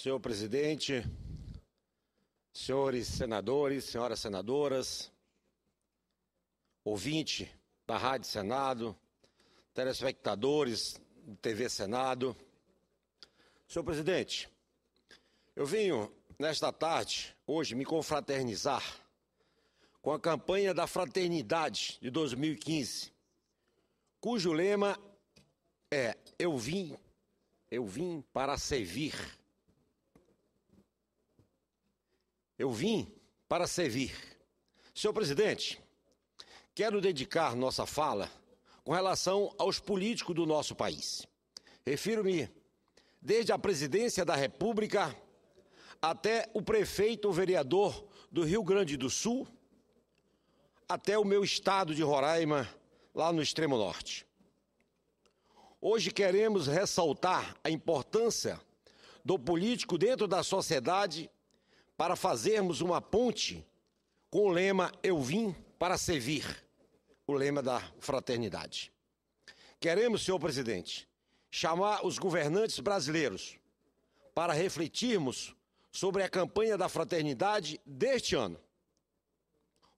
Senhor presidente, senhores senadores, senhoras senadoras, ouvinte da Rádio Senado, telespectadores do TV Senado. Senhor presidente, eu venho nesta tarde, hoje, me confraternizar com a campanha da Fraternidade de 2015, cujo lema é Eu vim, eu vim para servir. Eu vim para servir. Senhor presidente, quero dedicar nossa fala com relação aos políticos do nosso país. Refiro-me desde a presidência da República até o prefeito ou vereador do Rio Grande do Sul, até o meu estado de Roraima, lá no extremo norte. Hoje queremos ressaltar a importância do político dentro da sociedade para fazermos uma ponte com o lema Eu vim para servir, o lema da fraternidade. Queremos, senhor presidente, chamar os governantes brasileiros para refletirmos sobre a campanha da fraternidade deste ano.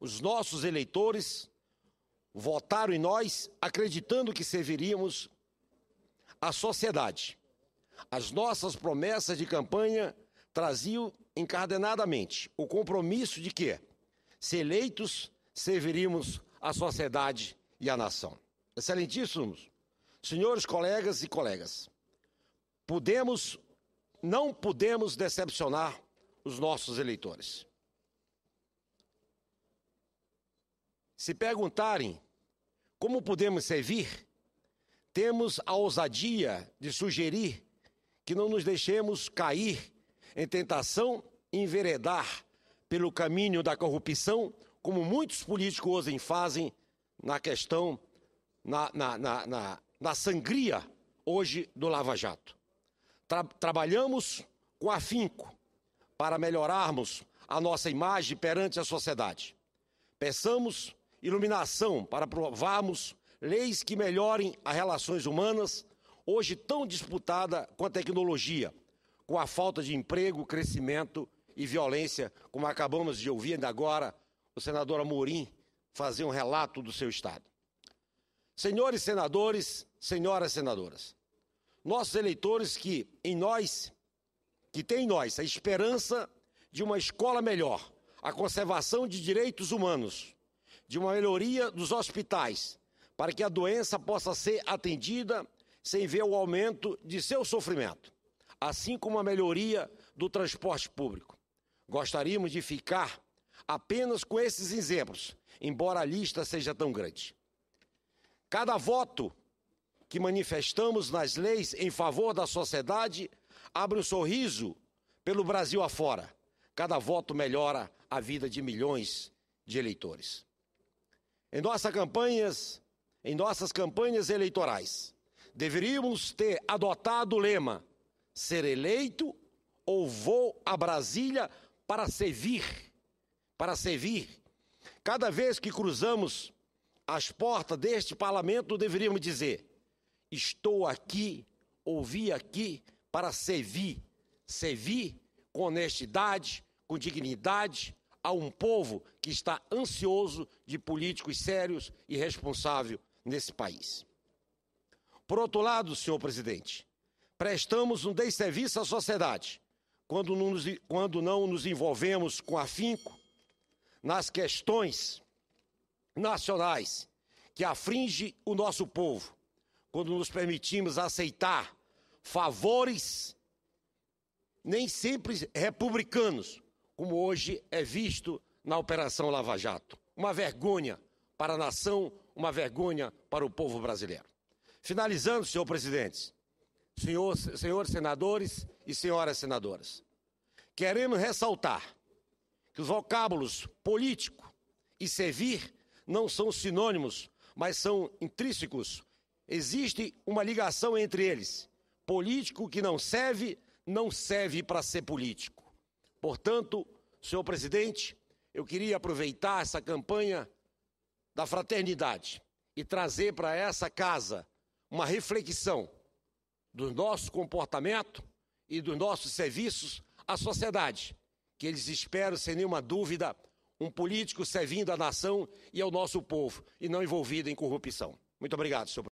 Os nossos eleitores votaram em nós acreditando que serviríamos à sociedade. As nossas promessas de campanha traziam encadenadamente o compromisso de que, se eleitos, serviríamos à sociedade e à nação. Excelentíssimos senhores colegas e colegas, podemos, não podemos decepcionar os nossos eleitores. Se perguntarem como podemos servir, temos a ousadia de sugerir que não nos deixemos cair em tentação enveredar pelo caminho da corrupção, como muitos políticos hoje fazem na questão, na, na, na, na, na sangria hoje do Lava Jato. Tra trabalhamos com afinco para melhorarmos a nossa imagem perante a sociedade. Peçamos iluminação para provarmos leis que melhorem as relações humanas, hoje tão disputada com a tecnologia, com a falta de emprego, crescimento e violência, como acabamos de ouvir ainda agora o senador Amorim fazer um relato do seu estado. Senhores senadores, senhoras senadoras, nossos eleitores que em nós, que tem em nós a esperança de uma escola melhor, a conservação de direitos humanos, de uma melhoria dos hospitais, para que a doença possa ser atendida sem ver o aumento de seu sofrimento assim como a melhoria do transporte público. Gostaríamos de ficar apenas com esses exemplos, embora a lista seja tão grande. Cada voto que manifestamos nas leis em favor da sociedade abre um sorriso pelo Brasil afora. Cada voto melhora a vida de milhões de eleitores. Em nossas campanhas, em nossas campanhas eleitorais, deveríamos ter adotado o lema ser eleito ou vou a Brasília para servir, para servir. Cada vez que cruzamos as portas deste parlamento, deveríamos dizer: estou aqui, ouvi aqui para servir, servir com honestidade, com dignidade a um povo que está ansioso de políticos sérios e responsáveis nesse país. Por outro lado, senhor presidente, prestamos um desserviço à sociedade quando não nos, quando não nos envolvemos com afinco nas questões nacionais que afringe o nosso povo, quando nos permitimos aceitar favores nem sempre republicanos, como hoje é visto na Operação Lava Jato. Uma vergonha para a nação, uma vergonha para o povo brasileiro. Finalizando, senhor presidente, senhor, senhores senadores e senhoras senadoras. Queremos ressaltar que os vocábulos político e servir não são sinônimos, mas são intrínsecos. Existe uma ligação entre eles. Político que não serve, não serve para ser político. Portanto, senhor presidente, eu queria aproveitar essa campanha da fraternidade e trazer para essa casa uma reflexão do nosso comportamento e dos nossos serviços à sociedade, que eles esperam, sem nenhuma dúvida, um político servindo à nação e ao nosso povo, e não envolvido em corrupção. Muito obrigado, senhor